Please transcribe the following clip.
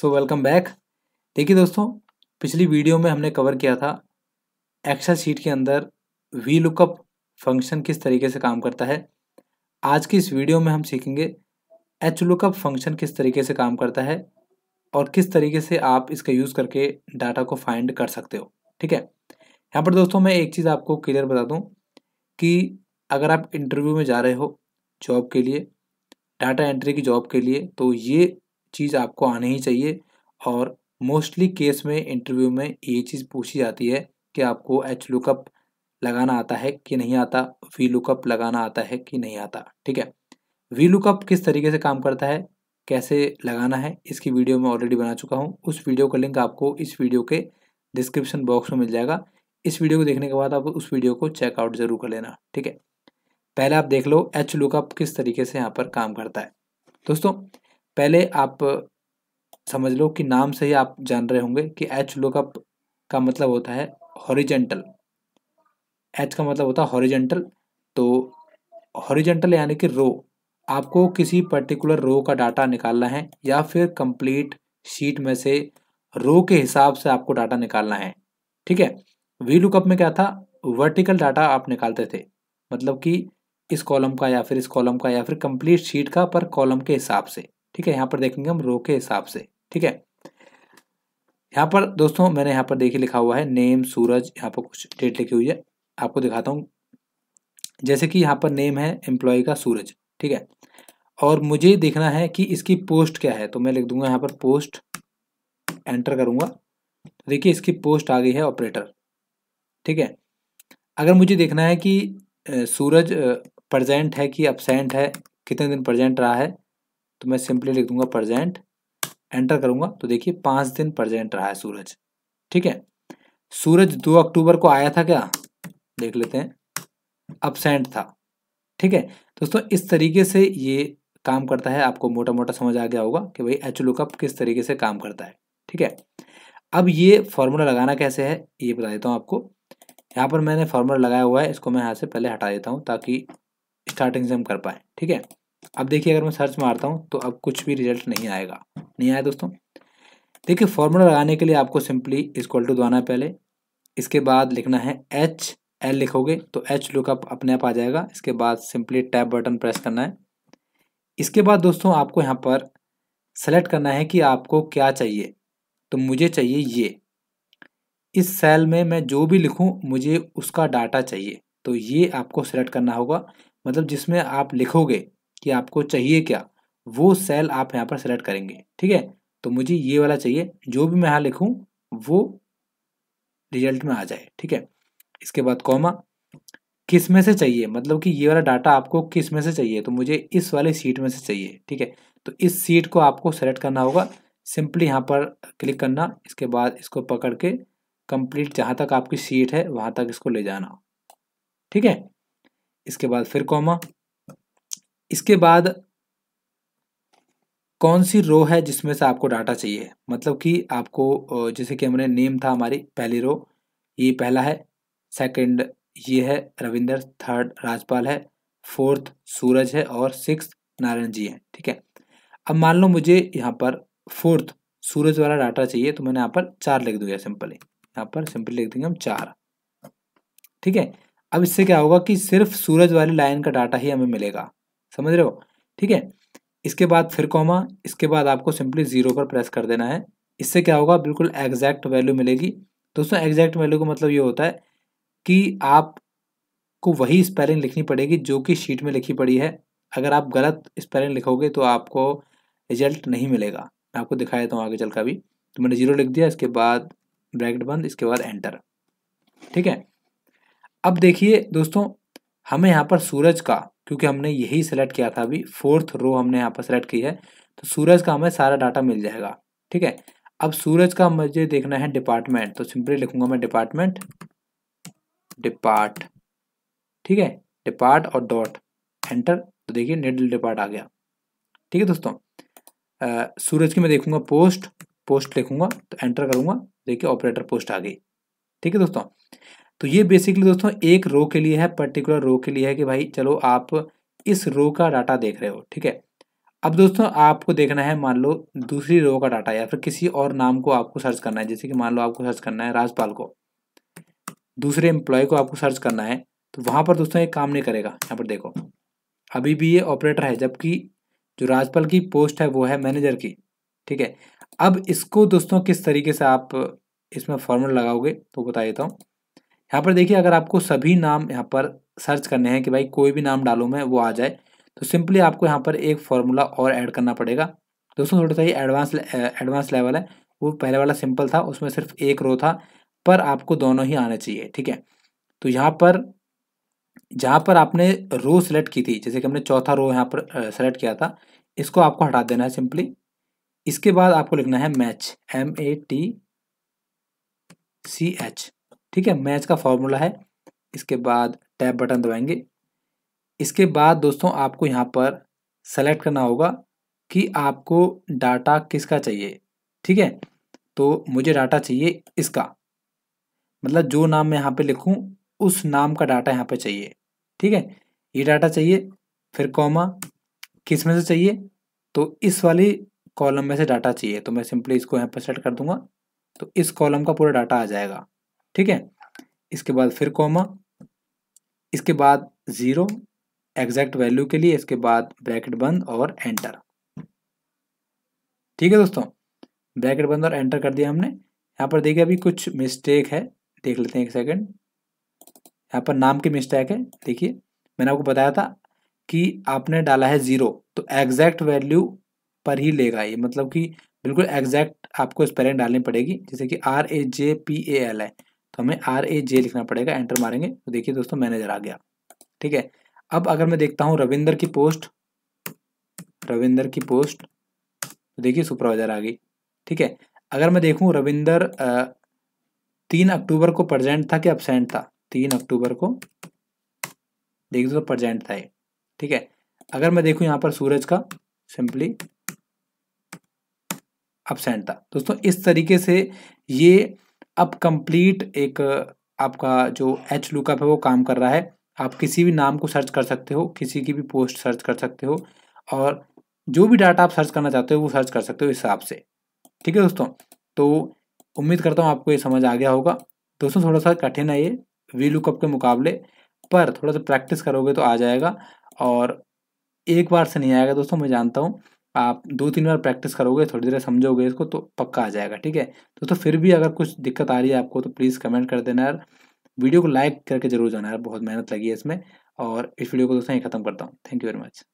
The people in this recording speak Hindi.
सो वेलकम बैक देखिए दोस्तों पिछली वीडियो में हमने कवर किया था एक्सेल शीट के अंदर वी लुकअप फंक्शन किस तरीके से काम करता है आज की इस वीडियो में हम सीखेंगे एच लुकअप फंक्शन किस तरीके से काम करता है और किस तरीके से आप इसका यूज़ करके डाटा को फाइंड कर सकते हो ठीक है यहाँ पर दोस्तों मैं एक चीज़ आपको क्लियर बता दूँ कि अगर आप इंटरव्यू में जा रहे हो जॉब के लिए डाटा एंट्री की जॉब के लिए तो ये चीज़ आपको आनी ही चाहिए और मोस्टली केस में इंटरव्यू में ये चीज़ पूछी जाती है कि आपको एच लुकअप लगाना आता है कि नहीं आता वी लुकअप लगाना आता है कि नहीं आता ठीक है वी लुकअप किस तरीके से काम करता है कैसे लगाना है इसकी वीडियो मैं ऑलरेडी बना चुका हूँ उस वीडियो का लिंक आपको इस वीडियो के डिस्क्रिप्शन बॉक्स में मिल जाएगा इस वीडियो को देखने के बाद आप उस वीडियो को चेकआउट ज़रूर कर लेना ठीक है पहले आप देख लो एच लुकअप किस तरीके से यहाँ पर काम करता है दोस्तों पहले आप समझ लो कि नाम से ही आप जान रहे होंगे कि एच लुकअप का मतलब होता है हॉरिजेंटल एच का मतलब होता है हॉरिजेंटल तो हॉरिजेंटल यानी कि रो आपको किसी पर्टिकुलर रो का डाटा निकालना है या फिर कंप्लीट शीट में से रो के हिसाब से आपको डाटा निकालना है ठीक है वी लुकअप में क्या था वर्टिकल डाटा आप निकालते थे मतलब कि इस कॉलम का या फिर इस कॉलम का या फिर कंप्लीट शीट का पर कॉलम के हिसाब से ठीक है यहाँ पर देखेंगे हम रो के हिसाब से ठीक है यहाँ पर दोस्तों मैंने यहाँ पर देखिए लिखा हुआ है नेम सूरज यहाँ पर कुछ डेट लिखी हुई है आपको दिखाता हूँ जैसे कि यहाँ पर नेम है एम्प्लॉय का सूरज ठीक है और मुझे देखना है कि इसकी पोस्ट क्या है तो मैं लिख दूंगा यहाँ पर पोस्ट एंटर करूँगा तो देखिए इसकी पोस्ट आ गई है ऑपरेटर ठीक है अगर मुझे देखना है कि सूरज प्रजेंट है कि अपसेंट है कितने दिन प्रजेंट रहा है तो मैं सिंपली लिख दूंगा प्रजेंट एंटर करूंगा तो देखिए पाँच दिन प्रजेंट रहा है सूरज ठीक है सूरज दो अक्टूबर को आया था क्या देख लेते हैं अपसेंट था ठीक है दोस्तों इस तरीके से ये काम करता है आपको मोटा मोटा समझ आ गया होगा कि भाई एच लुकअप किस तरीके से काम करता है ठीक है अब ये फॉर्मूला लगाना कैसे है ये बता देता हूँ आपको यहाँ पर मैंने फॉर्मूला लगाया हुआ है इसको मैं यहाँ से पहले हटा देता हूँ ताकि स्टार्टिंग से हम कर पाए ठीक है अब देखिए अगर मैं सर्च मारता हूँ तो अब कुछ भी रिजल्ट नहीं आएगा नहीं आया दोस्तों देखिए फॉर्मूला लगाने के लिए आपको सिंपली इक्वल टू है पहले इसके बाद लिखना है एच एल लिखोगे तो एच लुकअप अपने आप आ जाएगा इसके बाद सिंपली टैब बटन प्रेस करना है इसके बाद दोस्तों आपको यहाँ पर सेलेक्ट करना है कि आपको क्या चाहिए तो मुझे चाहिए ये इस सेल में मैं जो भी लिखूं मुझे उसका डाटा चाहिए तो ये आपको सेलेक्ट करना होगा मतलब जिसमें आप लिखोगे कि आपको चाहिए क्या वो सेल आप यहाँ पर सेलेक्ट करेंगे ठीक है तो मुझे ये वाला चाहिए जो भी मैं यहाँ लिखूँ वो रिजल्ट में आ जाए ठीक है इसके बाद कॉमा किस में से चाहिए मतलब कि ये वाला डाटा आपको किस में से चाहिए तो मुझे इस वाली सीट में से चाहिए ठीक है तो इस सीट को आपको सेलेक्ट करना होगा सिंपली यहाँ पर क्लिक करना इसके बाद इसको पकड़ के कंप्लीट जहाँ तक आपकी सीट है वहाँ तक इसको ले जाना ठीक है इसके बाद फिर कॉमा इसके बाद कौन सी रो है जिसमें से आपको डाटा चाहिए मतलब कि आपको जैसे कि हमने नेम था हमारी पहली रो ये पहला है सेकंड ये है रविंदर थर्ड राजपाल है फोर्थ सूरज है और सिक्स नारायण जी हैं ठीक है अब मान लो मुझे यहाँ पर फोर्थ सूरज वाला डाटा चाहिए तो मैंने यहाँ पर चार लिख दूंगा सिंपली यहाँ पर सिंपली लिख देंगे हम चार ठीक है अब इससे क्या होगा कि सिर्फ सूरज वाली लाइन का डाटा ही हमें मिलेगा समझ रहे हो ठीक है इसके बाद फिर कॉमा इसके बाद आपको सिंपली ज़ीरो पर प्रेस कर देना है इससे क्या होगा बिल्कुल एग्जैक्ट वैल्यू मिलेगी दोस्तों एग्जैक्ट वैल्यू का मतलब ये होता है कि आपको वही स्पेलिंग लिखनी पड़ेगी जो कि शीट में लिखी पड़ी है अगर आप गलत स्पेलिंग लिखोगे तो आपको रिजल्ट नहीं मिलेगा मैं आपको दिखा देता हूँ आगे चल का भी तो मैंने जीरो लिख दिया इसके बाद ब्रैकेट बंद इसके बाद एंटर ठीक है अब देखिए दोस्तों हमें यहाँ पर सूरज का क्योंकि हमने यही सेलेक्ट किया था अभी फोर्थ रो हमने यहाँ पर सेलेक्ट की है तो सूरज का हमें सारा डाटा मिल जाएगा ठीक है अब सूरज का मुझे देखना है डिपार्टमेंट तो सिंपली लिखूंगा मैं डिपार्टमेंट डिपार्ट ठीक है डिपार्ट और डॉट एंटर तो देखिए निडल डिपार्ट आ गया ठीक है दोस्तों आ, सूरज की मैं देखूंगा पोस्ट पोस्ट लिखूंगा तो एंटर करूंगा देखिए ऑपरेटर पोस्ट आ गई ठीक है दोस्तों तो ये बेसिकली दोस्तों एक रो के लिए है पर्टिकुलर रो के लिए है कि भाई चलो आप इस रो का डाटा देख रहे हो ठीक है अब दोस्तों आपको देखना है मान लो दूसरी रो का डाटा या फिर किसी और नाम को आपको सर्च करना है जैसे कि मान लो आपको सर्च करना है राजपाल को दूसरे एम्प्लॉय को आपको सर्च करना है तो वहाँ पर दोस्तों एक काम नहीं करेगा यहाँ पर देखो अभी भी ये ऑपरेटर है जबकि जो राजपाल की पोस्ट है वो है मैनेजर की ठीक है अब इसको दोस्तों किस तरीके से आप इसमें फॉर्मूला लगाओगे तो बता देता हूँ यहाँ पर देखिए अगर आपको सभी नाम यहाँ पर सर्च करने हैं कि भाई कोई भी नाम डालूँ मैं वो आ जाए तो सिंपली आपको यहाँ पर एक फॉर्मूला और ऐड करना पड़ेगा दोस्तों थोड़ा सा ये एडवांस एडवांस लेवल है वो पहले वाला सिंपल था उसमें सिर्फ एक रो था पर आपको दोनों ही आना चाहिए ठीक है तो यहाँ पर जहाँ पर आपने रो सेलेक्ट की थी जैसे कि हमने चौथा रो यहाँ पर सेलेक्ट किया था इसको आपको हटा देना है सिंपली इसके बाद आपको लिखना है match M A T C H ठीक है मैच का फॉर्मूला है इसके बाद टैब बटन दबाएंगे इसके बाद दोस्तों आपको यहाँ पर सेलेक्ट करना होगा कि आपको डाटा किसका चाहिए ठीक है तो मुझे डाटा चाहिए इसका मतलब जो नाम मैं यहाँ पे लिखूँ उस नाम का डाटा यहाँ पे चाहिए ठीक है ये डाटा चाहिए फिर कॉमा किस में से चाहिए तो इस वाली कॉलम में से डाटा चाहिए तो मैं सिंपली इसको यहाँ पर सेलेक्ट कर दूंगा तो इस कॉलम का पूरा डाटा आ जाएगा ठीक है इसके बाद फिर कॉमा इसके बाद ज़ीरो एग्जैक्ट वैल्यू के लिए इसके बाद ब्रैकेट बंद और एंटर ठीक है दोस्तों ब्रैकेट बंद और एंटर कर दिया हमने यहाँ पर देखिए अभी कुछ मिस्टेक है देख लेते हैं एक सेकंड यहाँ पर नाम की मिस्टेक है देखिए मैंने आपको बताया था कि आपने डाला है ज़ीरो तो एग्जैक्ट वैल्यू पर ही लेगा ये मतलब कि बिल्कुल एग्जैक्ट आपको स्पेलिंग डालनी पड़ेगी जैसे कि R A J P A L है तो हमें आर ए जे लिखना पड़ेगा एंटर मारेंगे तो देखिए दोस्तों मैनेजर आ गया ठीक है अब अगर मैं देखता हूँ रविंदर की पोस्ट रविंदर की पोस्ट तो देखिए सुपरवाइजर आ गई ठीक है अगर मैं देखूँ रविंदर तीन अक्टूबर को प्रजेंट था कि अपसेंट था तीन अक्टूबर को देखिए दोस्तों प्रजेंट था ये ठीक है अगर मैं देखूँ यहाँ पर सूरज का सिंपली अपसेंट था दोस्तों इस तरीके से ये अब कंप्लीट एक आपका जो एच लुकअप है वो काम कर रहा है आप किसी भी नाम को सर्च कर सकते हो किसी की भी पोस्ट सर्च कर सकते हो और जो भी डाटा आप सर्च करना चाहते हो वो सर्च कर सकते हो इस हिसाब से ठीक है दोस्तों तो उम्मीद करता हूँ आपको ये समझ आ गया होगा दोस्तों थोड़ा सा कठिन है ये वी लुकअप के मुकाबले पर थोड़ा सा प्रैक्टिस करोगे तो आ जाएगा और एक बार से नहीं आएगा दोस्तों मैं जानता हूँ आप दो तीन बार प्रैक्टिस करोगे थोड़ी देर समझोगे इसको तो पक्का आ जाएगा ठीक है तो, तो फिर भी अगर कुछ दिक्कत आ रही है आपको तो प्लीज़ कमेंट कर देना यार वीडियो को लाइक करके जरूर जाना यार बहुत मेहनत लगी है इसमें और इस वीडियो को दोस्तों ही खत्म करता हूँ थैंक यू वेरी मच